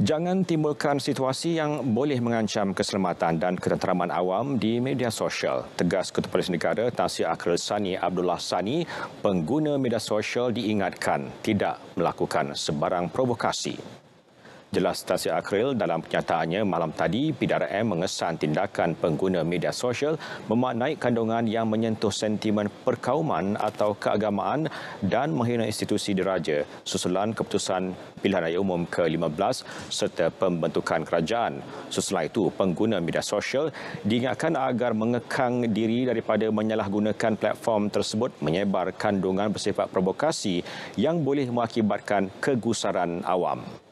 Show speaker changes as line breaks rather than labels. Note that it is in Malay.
jangan timbulkan situasi yang boleh mengancam keselamatan dan ketenteraman awam di media sosial. Tegas Ketua Polis Negara Tansi Akhil Sani Abdullah Sani, pengguna media sosial diingatkan tidak melakukan sebarang provokasi. Jelas Tasi Akril dalam kenyataannya malam tadi, PDRM mengesan tindakan pengguna media sosial memaknai kandungan yang menyentuh sentimen perkauman atau keagamaan dan menghina institusi diraja susulan keputusan pilihan raya umum ke-15 serta pembentukan kerajaan. Setelah itu, pengguna media sosial diingatkan agar mengekang diri daripada menyalahgunakan platform tersebut menyebar kandungan bersifat provokasi yang boleh mengakibatkan kegusaran awam.